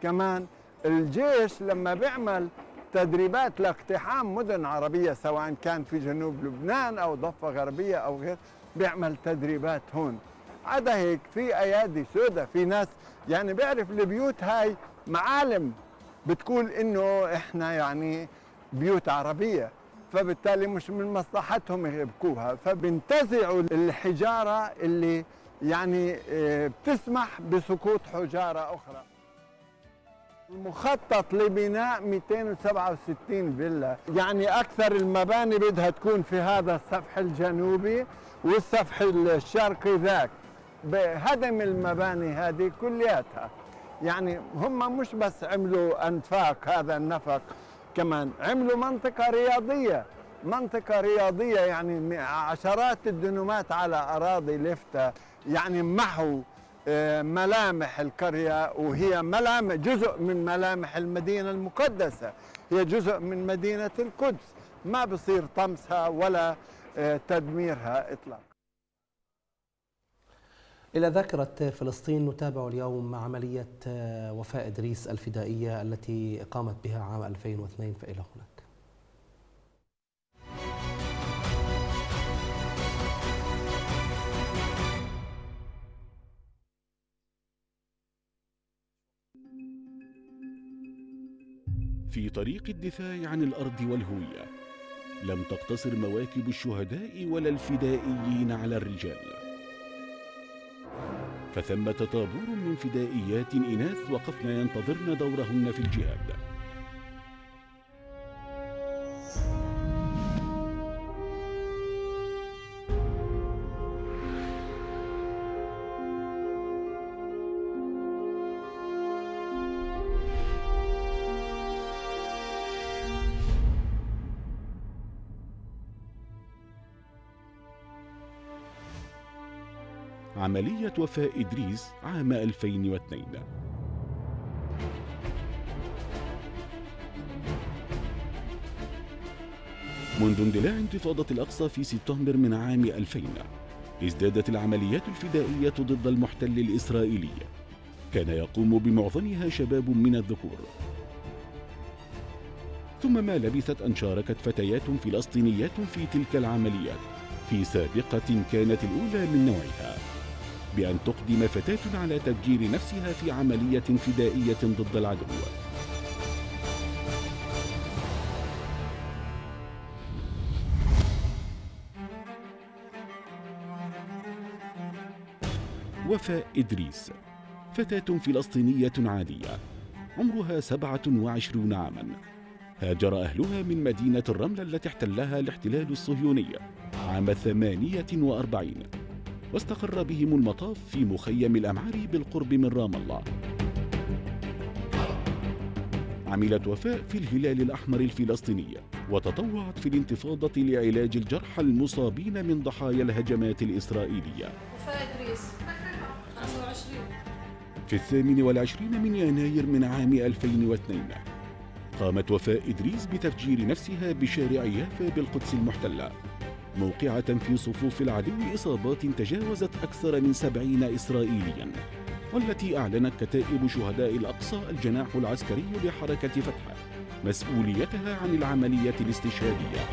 كمان الجيش لما بيعمل تدريبات لاقتحام مدن عربية سواء كان في جنوب لبنان أو ضفة غربية أو غير بيعمل تدريبات هون عدا هيك في ايادي سوداء في ناس يعني بيعرف البيوت هاي معالم بتقول انه احنا يعني بيوت عربيه فبالتالي مش من مصلحتهم يبكوها فبينتزعوا الحجاره اللي يعني آه، بتسمح بسقوط حجاره اخرى المخطط لبناء 267 فيلا يعني اكثر المباني بدها تكون في هذا السفح الجنوبي والسفح الشرقي ذاك بهدم المباني هذه كلياتها يعني هم مش بس عملوا أنفاق هذا النفق كمان عملوا منطقة رياضية منطقة رياضية يعني عشرات الدنومات على أراضي لفتة يعني محو آه، ملامح القرية وهي ملامح جزء من ملامح المدينة المقدسة هي جزء من مدينة القدس ما بصير طمسها ولا آه، تدميرها إطلاقا إلى ذاكرة فلسطين نتابع اليوم عملية آه، وفاء إدريس الفدائية التي قامت بها عام 2002 فإلى هناك في طريق الدفاع عن الأرض والهوية لم تقتصر مواكب الشهداء ولا الفدائيين على الرجال فثمة طابور من فدائيات إناث وقفن ينتظرن دورهن في الجهاد عملية وفاة إدريس عام 2002 منذ اندلاع انتفاضة الأقصى في سبتمبر من عام 2000 ازدادت العمليات الفدائية ضد المحتل الإسرائيلي كان يقوم بمعظمها شباب من الذكور ثم ما لبثت أن شاركت فتيات فلسطينيات في تلك العمليات في سابقة كانت الأولى من نوعها بأن تقدم فتاة على تفجير نفسها في عملية فدائية ضد العدو وفاء إدريس فتاة فلسطينية عادية عمرها 27 عاماً هاجر أهلها من مدينة الرملة التي احتلها الاحتلال الصهيوني عام 48 واستقر بهم المطاف في مخيم الأمعار بالقرب من رام الله عملت وفاء في الهلال الأحمر الفلسطينية وتطوعت في الانتفاضة لعلاج الجرحى المصابين من ضحايا الهجمات الإسرائيلية وفاء إدريس 25 في الثامن والعشرين من يناير من عام 2002 قامت وفاء إدريس بتفجير نفسها بشارع يافا بالقدس المحتلة موقعة في صفوف العدو إصابات تجاوزت أكثر من سبعين إسرائيليا والتي أعلنت كتائب شهداء الأقصى الجناح العسكري لحركة فتح مسؤوليتها عن العملية الاستشهادية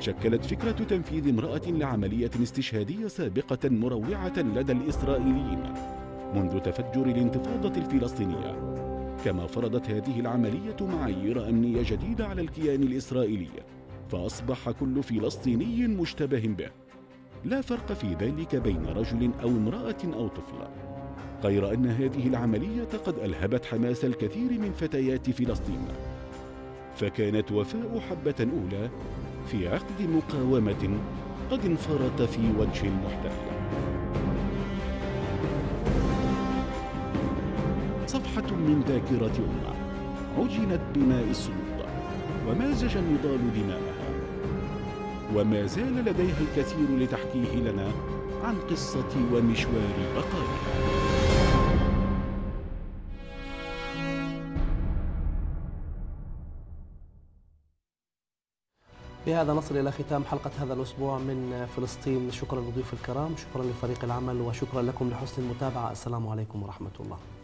شكلت فكرة تنفيذ امرأة لعملية استشهادية سابقة مروعة لدى الإسرائيليين منذ تفجر الانتفاضة الفلسطينية كما فرضت هذه العملية معايير أمنية جديدة على الكيان الإسرائيلي فأصبح كل فلسطيني مشتبه به لا فرق في ذلك بين رجل أو امرأة أو طفل غير أن هذه العملية قد ألهبت حماس الكثير من فتيات فلسطين فكانت وفاء حبة أولى في عقد مقاومة قد انفرط في وجه المحتل صفحة من ذاكرة أمة عجنت بماء السلطة ومازج النضال دماءها وما زال لديه الكثير لتحكيه لنا عن قصة ومشوار بقائها بهذا نصل إلى ختام حلقة هذا الأسبوع من فلسطين شكرا لضيوف الكرام شكرا لفريق العمل وشكرا لكم لحسن المتابعة السلام عليكم ورحمة الله